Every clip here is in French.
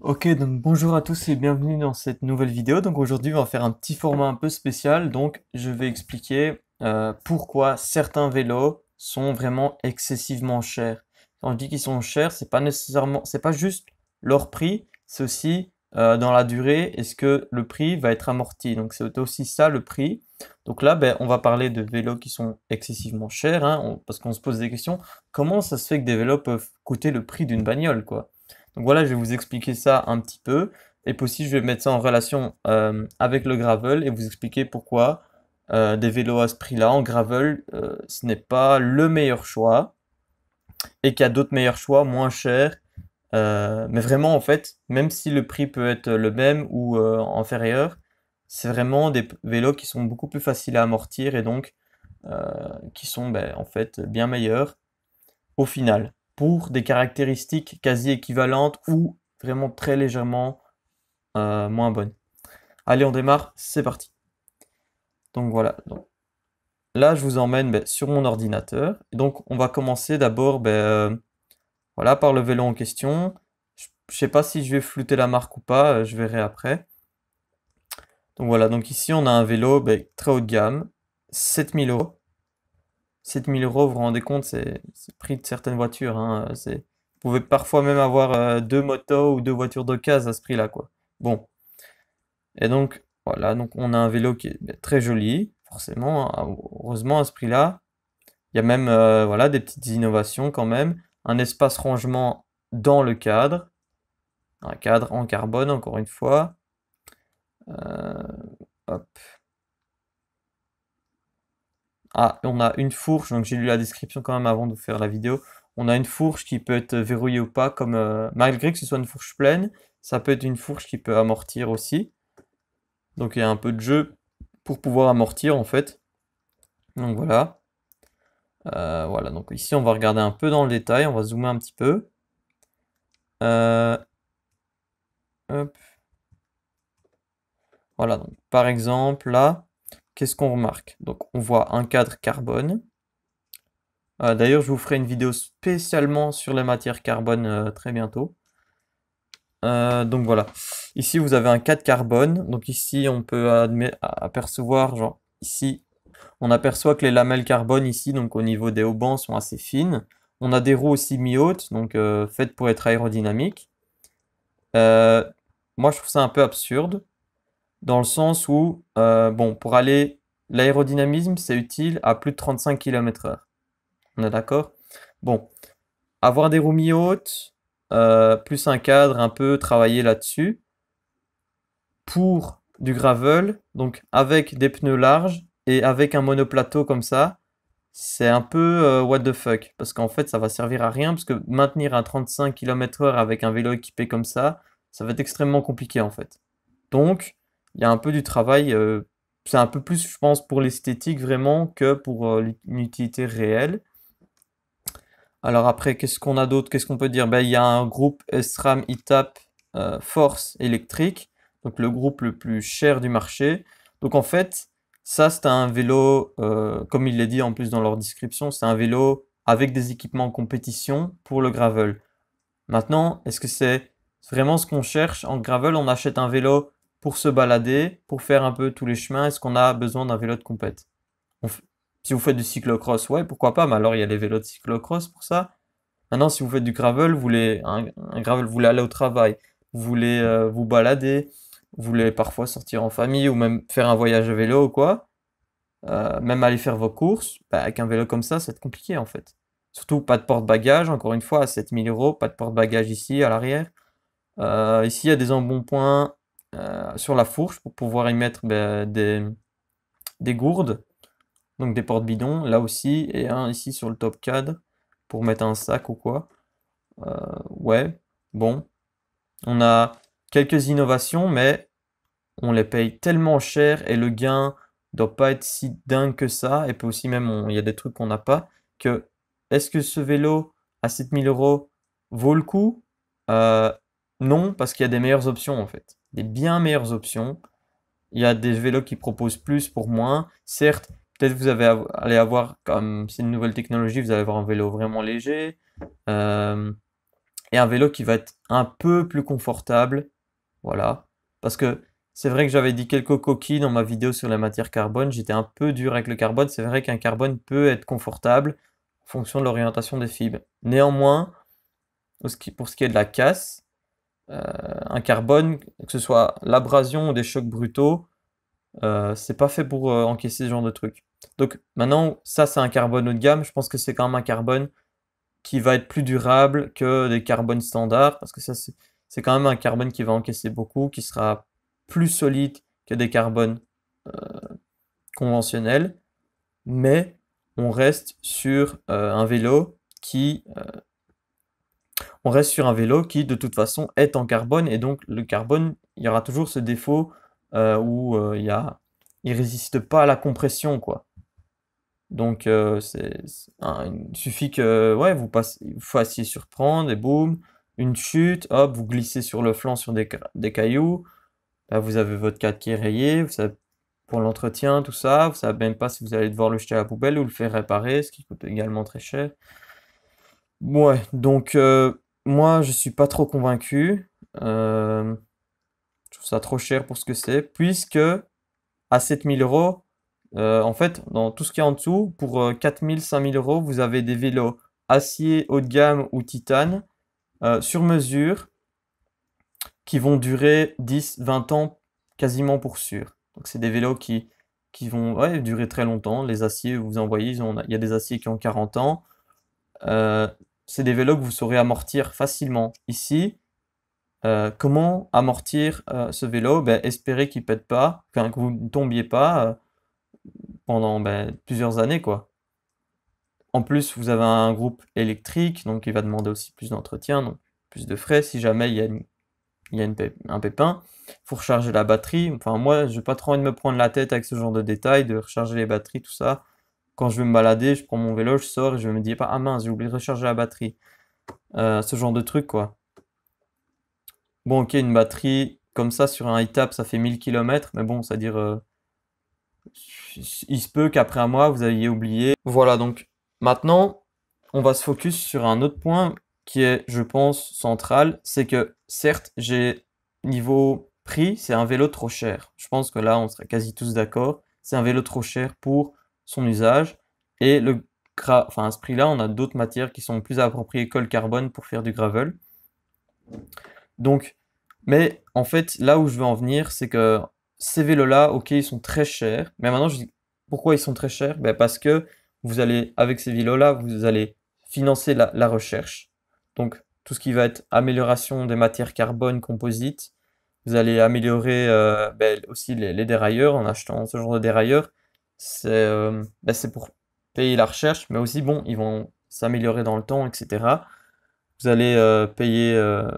Ok, donc bonjour à tous et bienvenue dans cette nouvelle vidéo. Donc aujourd'hui, on va faire un petit format un peu spécial. Donc je vais expliquer euh, pourquoi certains vélos sont vraiment excessivement chers. Quand je dis qu'ils sont chers, c'est pas nécessairement, c'est pas juste leur prix, c'est aussi euh, dans la durée, est-ce que le prix va être amorti. Donc c'est aussi ça le prix. Donc là, ben, on va parler de vélos qui sont excessivement chers, hein, parce qu'on se pose des questions. Comment ça se fait que des vélos peuvent coûter le prix d'une bagnole, quoi donc voilà, je vais vous expliquer ça un petit peu. Et puis aussi, je vais mettre ça en relation euh, avec le gravel et vous expliquer pourquoi euh, des vélos à ce prix-là en gravel, euh, ce n'est pas le meilleur choix et qu'il y a d'autres meilleurs choix moins chers. mais vraiment, en fait, même si le prix peut être le même ou inférieur, c'est vraiment des vélos qui sont beaucoup plus faciles à amortir et donc qui sont ben, en fait bien meilleurs au final pour des caractéristiques quasi équivalentes ou vraiment très légèrement euh, moins bonnes. Allez, on démarre, c'est parti. Donc voilà. là, je vous emmène ben, sur mon ordinateur. donc, on va commencer d'abord ben, euh, voilà, par le vélo en question. Je ne sais pas si je vais flouter la marque ou pas, euh, je verrai après. Donc voilà, donc ici on a un vélo ben, très haut de gamme, 7000 euros. 7000 euros, vous vous rendez compte, c'est le prix de certaines voitures. Hein, vous pouvez parfois même avoir euh, deux motos ou deux voitures de d'occasion à ce prix-là. quoi. Bon. Et donc, voilà, donc on a un vélo qui est bah, très joli, forcément, hein, heureusement à ce prix-là. Il y a même euh, voilà, des petites innovations quand même. Un espace rangement dans le cadre. Un cadre en carbone, encore une fois. Euh, hop. Ah, on a une fourche, donc j'ai lu la description quand même avant de faire la vidéo. On a une fourche qui peut être verrouillée ou pas, comme euh, malgré que ce soit une fourche pleine, ça peut être une fourche qui peut amortir aussi. Donc il y a un peu de jeu pour pouvoir amortir en fait. Donc voilà. Euh, voilà, donc ici on va regarder un peu dans le détail, on va zoomer un petit peu. Euh, voilà, donc par exemple là, qu'est-ce qu'on remarque Donc on voit un cadre carbone. Euh, d'ailleurs, je vous ferai une vidéo spécialement sur les matières carbone euh, très bientôt. Euh, donc voilà. Ici, vous avez un cadre carbone. Donc ici, on peut apercevoir, genre ici, on aperçoit que les lamelles carbone ici, donc au niveau des haubans, sont assez fines. On a des roues aussi mi-hautes, donc faites pour être aérodynamiques. moi, je trouve ça un peu absurde dans le sens où, euh, bon, pour aller, l'aérodynamisme, c'est utile à plus de 35 km/h. On est d'accord Bon, avoir des roues mi-hautes, euh, plus un cadre un peu travaillé là-dessus, pour du gravel, donc avec des pneus larges et avec un monoplateau comme ça, c'est un peu euh, what the fuck. Parce qu'en fait, ça va servir à rien, parce que maintenir un 35 km/h avec un vélo équipé comme ça, ça va être extrêmement compliqué en fait. Donc, il y a un peu du travail. Euh, c'est un peu plus, je pense, pour l'esthétique vraiment que pour euh, une utilité réelle. Alors après, qu'est-ce qu'on a d'autre Qu'est-ce qu'on peut dire ben, Il y a un groupe SRAM ITAP euh, Force électrique, donc le groupe le plus cher du marché. Donc en fait, ça c'est un vélo, comme il l'a dit en plus dans leur description, c'est un vélo avec des équipements en compétition pour le gravel. Maintenant, est-ce que c'est vraiment ce qu'on cherche En gravel, on achète un vélo pour se balader, pour faire un peu tous les chemins, est-ce qu'on a besoin d'un vélo de compète Si vous faites du cyclocross, ouais, pourquoi pas, mais alors il y a les vélos de cyclocross pour ça. Maintenant, si vous faites du gravel, vous voulez, un, gravel, vous voulez aller au travail, vous voulez euh, vous balader, vous voulez parfois sortir en famille ou même faire un voyage à vélo ou quoi, euh, même aller faire vos courses, bah, avec un vélo comme ça, c'est compliqué en fait. Surtout pas de porte-bagages, encore une fois, à 7000 euros, pas de porte-bagages ici, à l'arrière. Euh, ici, il y a des embonpoints euh, sur la fourche pour pouvoir y mettre ben, des, des, gourdes, donc des portes bidons là aussi, et un ici sur le top cad pour mettre un sac ou quoi. Euh, ouais, bon. On a quelques innovations, mais on les paye tellement cher et le gain doit pas être si dingue que ça. Et puis aussi même, il y a des trucs qu'on n'a pas. Que est-ce que ce vélo à 7000 euros vaut le coup euh, Non, parce qu'il y a des meilleures options en fait des bien meilleures options. Il y a des vélos qui proposent plus pour moins. Certes, peut-être vous avez, allez avoir, comme c'est une nouvelle technologie, vous allez avoir un vélo vraiment léger. Euh, et un vélo qui va être un peu plus confortable. Voilà. Parce que c'est vrai que j'avais dit quelques coquilles dans ma vidéo sur la matière carbone. J'étais un peu dur avec le carbone. C'est vrai qu'un carbone peut être confortable en fonction de l'orientation des fibres. Néanmoins, pour ce qui est de la casse, euh, un carbone, que ce soit l'abrasion ou des chocs brutaux, euh, c'est pas fait pour euh, encaisser ce genre de truc. Donc maintenant, ça c'est un carbone haut de gamme, je pense que c'est quand même un carbone qui va être plus durable que des carbones standards, parce que ça c'est quand même un carbone qui va encaisser beaucoup, qui sera plus solide que des carbones conventionnels, mais on reste sur un vélo qui reste sur un vélo qui de toute façon est en carbone et donc le carbone, il y aura toujours ce défaut euh, où euh, il y a, il résiste pas à la compression quoi. Donc euh, c'est, suffit que ouais vous passez, fassiez surprendre et boum, une chute, hop, vous glissez sur le flanc sur des, des cailloux, là vous avez votre cadre qui est rayé, vous savez pour l'entretien, tout ça, vous savez même pas si vous allez devoir le jeter à la poubelle ou le faire réparer, ce qui coûte également très cher. Ouais, donc moi, je suis pas trop convaincu. Euh, je trouve ça trop cher pour ce que c'est, puisque à 7000 euros, euh, en fait, dans tout ce qui est en dessous, pour 4000, euh, 5000 euros, vous avez des vélos acier haut de gamme ou titane sur mesure qui vont durer 10, 20 ans quasiment pour sûr. Donc, c'est des vélos qui, qui vont durer très longtemps. Les aciers, vous en voyez, il y a des aciers qui ont 40 ans c'est des vélos que vous saurez amortir facilement. Ici, euh, comment amortir euh, ce vélo ben, Espérer qu'il pète pas, que vous ne tombiez pas euh, pendant ben, plusieurs années. quoi. En plus, vous avez un groupe électrique, donc il va demander aussi plus d'entretien, donc plus de frais si jamais il y a, un pépin. Il faut recharger la batterie. Enfin, moi, je n'ai pas trop envie de me prendre la tête avec ce genre de détails, de recharger les batteries, tout ça. Quand je vais me balader, je prends mon vélo, je sors et je me dis pas ah, ah mince, j'ai oublié de recharger la batterie. Euh, ce genre de truc quoi. Bon ok, une batterie comme ça sur un e ça fait 1000 km, mais bon, c'est-à-dire euh, il se peut qu'après un mois, vous ayez oublié. Voilà donc maintenant, on va se focus sur un autre point qui est, je pense, central, c'est que certes, j'ai niveau prix, c'est un vélo trop cher. Je pense que là, on serait quasi tous d'accord. C'est un vélo trop cher pour son usage. Et le gra... enfin, à ce prix-là, on a d'autres matières qui sont plus appropriées que le carbone pour faire du gravel. Donc, mais en fait, là où je veux en venir, c'est que ces vélos-là, ok, ils sont très chers. Mais maintenant, je dis pourquoi ils sont très chers ben Parce que vous allez, avec ces vélos-là, vous allez financer la, recherche. Donc, tout ce qui va être amélioration des matières carbone composites. Vous allez améliorer euh, ben, aussi les, les, dérailleurs en achetant ce genre de dérailleurs. Euh, bah, c'est pour payer la recherche, mais aussi, bon, ils vont s'améliorer dans le temps, etc. Vous allez euh, payer euh,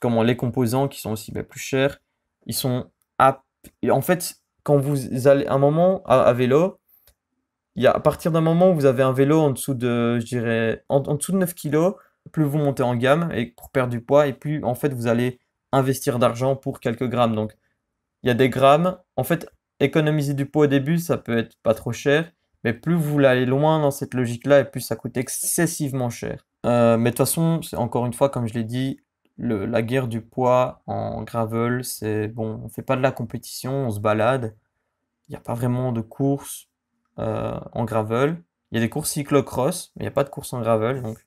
comment, les composants qui sont aussi ben, plus chers. Ils sont à... En fait, quand vous allez un moment à, vélo, y a, à partir d'un moment où vous avez un vélo en dessous de, je dirais, en, dessous de 9 kg, plus vous montez en gamme et pour perdre du poids, et plus en fait vous allez investir d'argent pour quelques grammes. Donc il y a des grammes. En fait, économiser du poids au début, ça peut être pas trop cher, mais plus vous voulez loin dans cette logique-là, et plus ça coûte excessivement cher. Euh, mais de toute façon, encore une fois, comme je l'ai dit, la guerre du poids en gravel, c'est bon, on fait pas de la compétition, on se balade. Il n'y a pas vraiment de course euh, en gravel. Il y a des courses cyclocross, mais il n'y a pas de course en gravel. Donc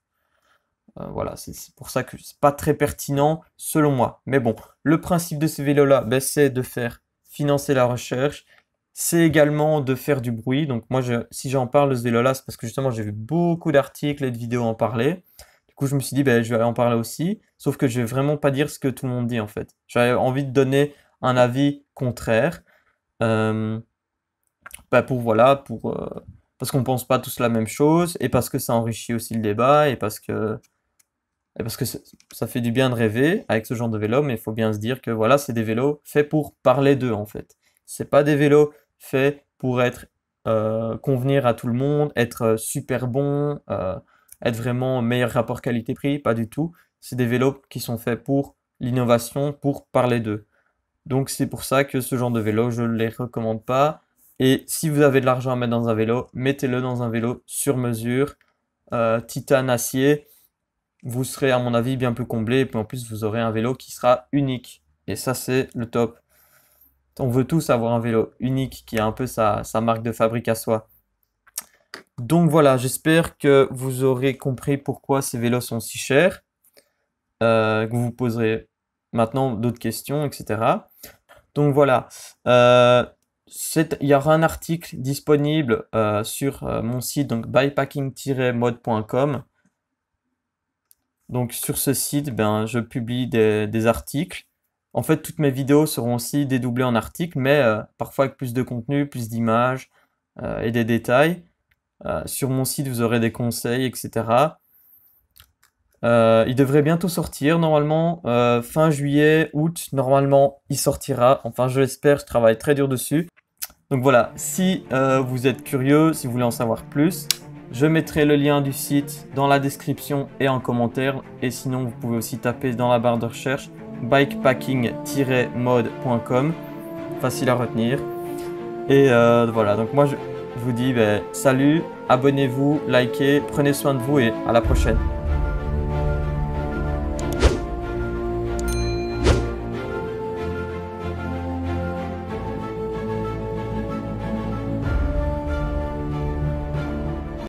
euh, voilà, c'est pour ça que c'est pas très pertinent selon moi. Mais bon, le principe de ces vélos-là, ben, c'est de faire financer la recherche, c'est également de faire du bruit. Donc moi, si j'en parle de ce c'est parce que justement, j'ai vu beaucoup d'articles et de vidéos en parler. Du coup, je me suis dit, ben, je vais en parler aussi, sauf que je vais vraiment pas dire ce que tout le monde dit en fait. J'avais envie de donner un avis contraire, euh, ben, pour voilà, pour euh, parce qu'on pense pas tous la même chose et parce que ça enrichit aussi le débat et parce que parce que ça fait du bien de rêver avec ce genre de vélo, mais il faut bien se dire que voilà, c'est des vélos faits pour parler d'eux en fait. C'est pas des vélos faits pour être euh, convenir à tout le monde, être euh, super bon, euh, être vraiment meilleur rapport qualité-prix, pas du tout. C'est des vélos qui sont faits pour l'innovation, pour parler d'eux. Donc c'est pour ça que ce genre de vélo, je ne les recommande pas. Et si vous avez de l'argent à mettre dans un vélo, mettez-le dans un vélo sur mesure, titane, acier vous serez à mon avis bien plus comblé et puis en plus vous aurez un vélo qui sera unique. Et ça c'est le top. On veut tous avoir un vélo unique qui a un peu sa, sa marque de fabrique à soi. Donc voilà, j'espère que vous aurez compris pourquoi ces vélos sont si chers, euh, que vous vous poserez maintenant d'autres questions, etc. Donc voilà, euh, il y aura un article disponible euh, sur mon site, donc bypacking-mode.com, donc sur ce site, ben, je publie des, articles. En fait, toutes mes vidéos seront aussi dédoublées en articles, mais euh, parfois avec plus de contenu, plus d'images euh, et des détails. Euh, sur mon site, vous aurez des conseils, etc. il devrait bientôt sortir, normalement, fin juillet, août, normalement, il sortira. Enfin, je l'espère, je travaille très dur dessus. Donc voilà, si vous êtes curieux, si vous voulez en savoir plus, je mettrai le lien du site dans la description et en commentaire. Et sinon, vous pouvez aussi taper dans la barre de recherche bikepacking-mode.com. Facile à retenir. Et euh, voilà, donc moi je vous dis ben, salut, abonnez-vous, likez, prenez soin de vous et à la prochaine.